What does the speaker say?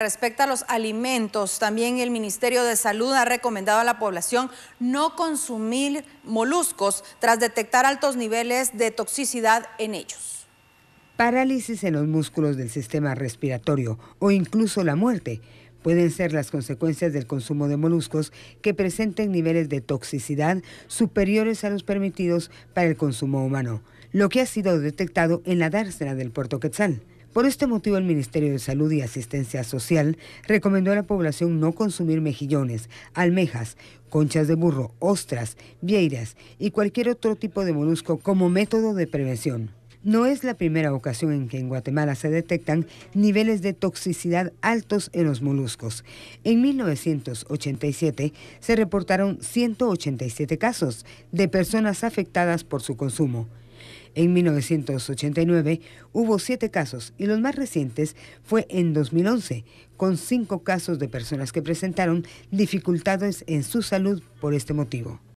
Respecto a los alimentos, también el Ministerio de Salud ha recomendado a la población no consumir moluscos tras detectar altos niveles de toxicidad en ellos. Parálisis en los músculos del sistema respiratorio o incluso la muerte pueden ser las consecuencias del consumo de moluscos que presenten niveles de toxicidad superiores a los permitidos para el consumo humano, lo que ha sido detectado en la dársena del puerto Quetzal. Por este motivo, el Ministerio de Salud y Asistencia Social recomendó a la población no consumir mejillones, almejas, conchas de burro, ostras, vieiras y cualquier otro tipo de molusco como método de prevención. No es la primera ocasión en que en Guatemala se detectan niveles de toxicidad altos en los moluscos. En 1987 se reportaron 187 casos de personas afectadas por su consumo. En 1989 hubo siete casos y los más recientes fue en 2011, con cinco casos de personas que presentaron dificultades en su salud por este motivo.